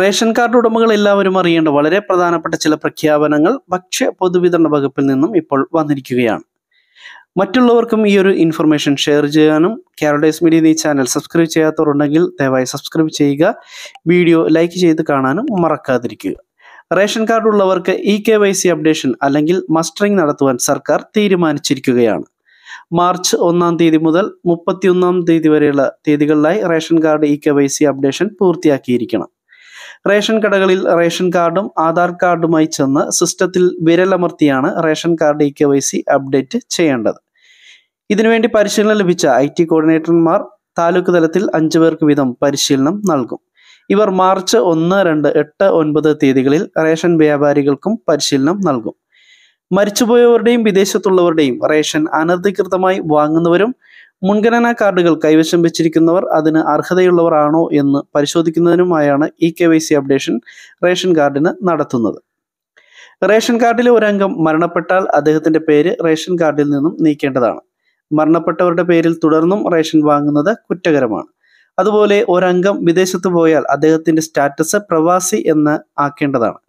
ration card ഉടമകൾ എല്ലാവരും അറിയേണ്ട വളരെ പ്രധാനപ്പെട്ട ചില പ്രഖ്യാപനങ്ങൾ ഭക്ഷ്യ പൊതുവിതരണ വകുപ്പിൽ നിന്നും ഇപ്പോൾ വന്നിരിക്കുകയാണ് മറ്റുള്ളവർക്കും ഈ ഒരു ഇൻഫർമേഷൻ ഷെയർ ചെയ്യാനും കേരളേസ് മീഡിയ ഈ ചാനൽ സബ്സ്ക്രൈബ് ചെയ്യാത്തവരുണ്ടെങ്കിൽ ദയവായി സബ്സ്ക്രൈബ് ചെയ്യുക വീഡിയോ ലൈക്ക് ചെയ്ത് കാണാനും മറക്കാതിരിക്കുക റേഷൻ കാർഡ് ഉള്ളവർക്ക് E K Y C updation അല്ലെങ്കിൽ മസ്റ്ററിംഗ് നടത്തുവാൻ സർക്കാർ തീരുമാനിച്ചിരിക്കുകയാണ് മാർച്ച് ഒന്നാം തീയതി മുതൽ ഒന്നാം തീയതി വരെയുള്ള തീയതികളിലായി ration card E K Y C updation പൂർത്തിയാക്കിയിരിക്കണം റേഷൻ കടകളിൽ റേഷൻ കാർഡും ആധാർ കാർഡുമായി ചെന്ന് സിസ്റ്റത്തിൽ വിരലമർത്തിയാണ് ration card E K Y C update ചെയ്യേണ്ടത് ഇതിനുവേണ്ടി പരിശീലനം ലഭിച്ച ഐ ടി കോർഡിനേറ്റർമാർ താലൂക്ക് തലത്തിൽ അഞ്ചു പേർക്ക് വീതം പരിശീലനം നൽകും ഇവർ മാർച്ച് ഒന്ന് രണ്ട് എട്ട് ഒൻപത് തീയതികളിൽ റേഷൻ വ്യാപാരികൾക്കും പരിശീലനം നൽകും മരിച്ചുപോയവരുടെയും വിദേശത്തുള്ളവരുടെയും റേഷൻ അനധികൃതമായി വാങ്ങുന്നവരും മുൻഗണനാ കാർഡുകൾ കൈവശം വെച്ചിരിക്കുന്നവർ അതിന് അർഹതയുള്ളവർ ആണോ എന്ന് പരിശോധിക്കുന്നതിനുമായാണ് E K Y C updation ration കാർഡിന് നടത്തുന്നത് റേഷൻ കാർഡിലെ ഒരംഗം മരണപ്പെട്ടാൽ അദ്ദേഹത്തിന്റെ പേര് റേഷൻ കാർഡിൽ നിന്നും നീക്കേണ്ടതാണ് മരണപ്പെട്ടവരുടെ പേരിൽ തുടർന്നും റേഷൻ വാങ്ങുന്നത് കുറ്റകരമാണ് അതുപോലെ ഒരംഗം വിദേശത്ത് പോയാൽ അദ്ദേഹത്തിന്റെ സ്റ്റാറ്റസ് പ്രവാസി എന്ന് ആക്കേണ്ടതാണ്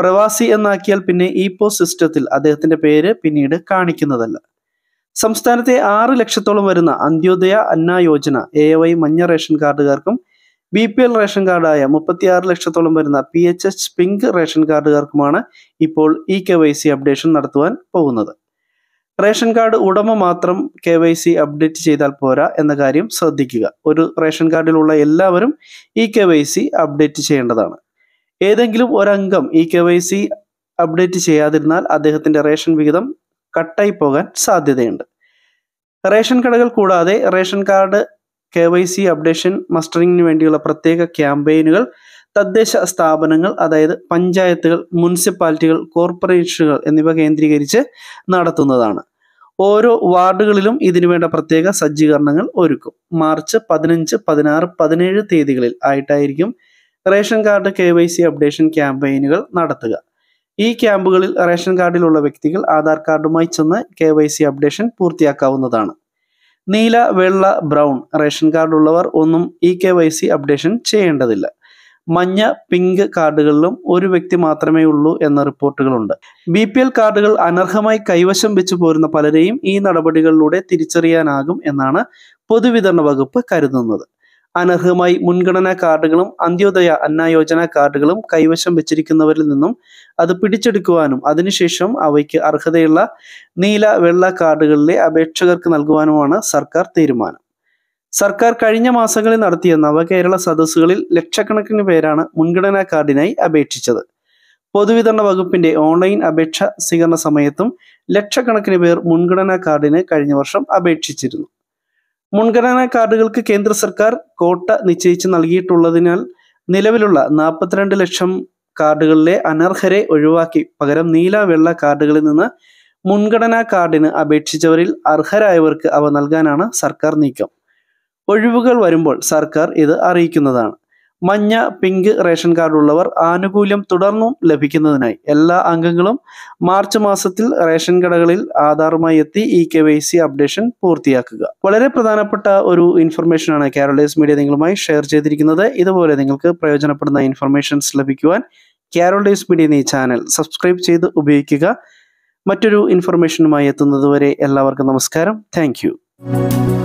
പ്രവാസി എന്നാക്കിയാൽ പിന്നെ ഇ പോസ്റ്റ് സിസ്റ്റത്തിൽ അദ്ദേഹത്തിന്റെ പേര് പിന്നീട് കാണിക്കുന്നതല്ല സംസ്ഥാനത്തെ ആറ് ലക്ഷത്തോളം വരുന്ന അന്ത്യോദയ അന്ന യോജന എ വൈ മഞ്ഞ റേഷൻ കാർഡുകാർക്കും ബി പി എൽ റേഷൻ കാർഡായ മുപ്പത്തിയാറ് ലക്ഷത്തോളം വരുന്ന P H H pink ration കാർഡുകാർക്കുമാണ് ഇപ്പോൾ E K Y C updation നടത്തുവാൻ പോകുന്നത് റേഷൻ കാർഡ് ഉടമ മാത്രം കെ വൈ സി അപ്ഡേറ്റ് ചെയ്താൽ പോരാ എന്ന കാര്യം ശ്രദ്ധിക്കുക ഒരു റേഷൻ കാർഡിലുള്ള എല്ലാവരും E K Y C update ചെയ്യേണ്ടതാണ് ഏതെങ്കിലും ഒരംഗം E K Y C update ചെയ്യാതിരുന്നാൽ അദ്ദേഹത്തിന്റെ റേഷൻ വിഹിതം കട്ടായി പോകാൻ സാധ്യതയുണ്ട് റേഷൻ കടകൾ കൂടാതെ ration card K Y C updation മസ്റ്ററിങ്ങിന് വേണ്ടിയുള്ള പ്രത്യേക ക്യാമ്പയിനുകൾ തദ്ദേശ സ്ഥാപനങ്ങൾ അതായത് പഞ്ചായത്തുകൾ മുനിസിപ്പാലിറ്റികൾ കോർപ്പറേഷനുകൾ എന്നിവ കേന്ദ്രീകരിച്ച് നടത്തുന്നതാണ് ഓരോ വാർഡുകളിലും ഇതിനുവേണ്ട പ്രത്യേക സജ്ജീകരണങ്ങൾ ഒരുക്കും മാർച്ച് പതിനഞ്ച് പതിനാറ് പതിനേഴ് തീയതികളിൽ ആയിട്ടായിരിക്കും റേഷൻ കാർഡ് കെ അപ്ഡേഷൻ ക്യാമ്പയിനുകൾ നടത്തുക ഈ ക്യാമ്പുകളിൽ റേഷൻ കാർഡിലുള്ള വ്യക്തികൾ ആധാർ കാർഡുമായി ചെന്ന് കെ വൈ സി അപ്ഡേഷൻ പൂർത്തിയാക്കാവുന്നതാണ് നീല വെള്ള ബ്രൗൺ റേഷൻ കാർഡ് ഉള്ളവർ ഒന്നും E K Y C updation ചെയ്യേണ്ടതില്ല മഞ്ഞ പിങ്ക് കാർഡുകളിലും ഒരു വ്യക്തി മാത്രമേ ഉള്ളൂ എന്ന റിപ്പോർട്ടുകളുണ്ട് ബി പി എൽ കാർഡുകൾ അനർഹമായി കൈവശം വെച്ചു പോരുന്ന പലരെയും ഈ നടപടികളിലൂടെ തിരിച്ചറിയാനാകും എന്നാണ് പൊതുവിതരണ വകുപ്പ് കരുതുന്നത് അനർഹമായി മുൻഗണനാ കാർഡുകളും അന്ത്യോദയ അന്നായോജന കാർഡുകളും കൈവശം വെച്ചിരിക്കുന്നവരിൽ നിന്നും അത് പിടിച്ചെടുക്കുവാനും അതിനുശേഷം അവയ്ക്ക് അർഹതയുള്ള നീല വെള്ള കാർഡുകളിലെ അപേക്ഷകർക്ക് നൽകുവാനുമാണ് സർക്കാർ തീരുമാനം സർക്കാർ കഴിഞ്ഞ മാസങ്ങളിൽ നടത്തിയ നവകേരള സദസ്സുകളിൽ ലക്ഷക്കണക്കിന് പേരാണ് മുൻഗണനാ കാർഡിനായി അപേക്ഷിച്ചത് പൊതുവിതരണ വകുപ്പിന്റെ ഓൺലൈൻ അപേക്ഷ സ്വീകരണ സമയത്തും ലക്ഷക്കണക്കിന് പേർ മുൻഗണനാ കാർഡിന് കഴിഞ്ഞ വർഷം അപേക്ഷിച്ചിരുന്നു മുൻഗണനാ കാർഡുകൾക്ക് കേന്ദ്ര സർക്കാർ കോട്ട നിശ്ചയിച്ച് നൽകിയിട്ടുള്ളതിനാൽ നിലവിലുള്ള നാൽപ്പത്തിരണ്ട് ലക്ഷം കാർഡുകളിലെ അനർഹരെ ഒഴിവാക്കി പകരം നീല വെള്ള കാർഡുകളിൽ നിന്ന് മുൻഗണനാ കാർഡിന് അപേക്ഷിച്ചവരിൽ അർഹരായവർക്ക് അവ നൽകാനാണ് സർക്കാർ നീക്കം ഒഴിവുകൾ വരുമ്പോൾ സർക്കാർ ഇത് അറിയിക്കുന്നതാണ് മഞ്ഞ പിങ്ക് റേഷൻ കാർഡുള്ളവർ ആനുകൂല്യം തുടർന്നും ലഭിക്കുന്നതിനായി എല്ലാ അംഗങ്ങളും മാർച്ച് മാസത്തിൽ റേഷൻ കടകളിൽ ആധാറുമായി എത്തി E K Y C updation പൂർത്തിയാക്കുക വളരെ പ്രധാനപ്പെട്ട ഒരു ഇൻഫർമേഷനാണ് കാരോളേഴ്സ് മീഡിയ നിങ്ങളുമായി ഷെയർ ചെയ്തിരിക്കുന്നത് ഇതുപോലെ നിങ്ങൾക്ക് പ്രയോജനപ്പെടുന്ന ഇൻഫർമേഷൻസ് ലഭിക്കുവാൻ കാരോളേഴ്സ് മീഡിയ എന്നീ ചാനൽ സബ്സ്ക്രൈബ് ചെയ്ത് ഉപയോഗിക്കുക മറ്റൊരു ഇൻഫർമേഷനുമായി എത്തുന്നതുവരെ എല്ലാവർക്കും നമസ്കാരം താങ്ക്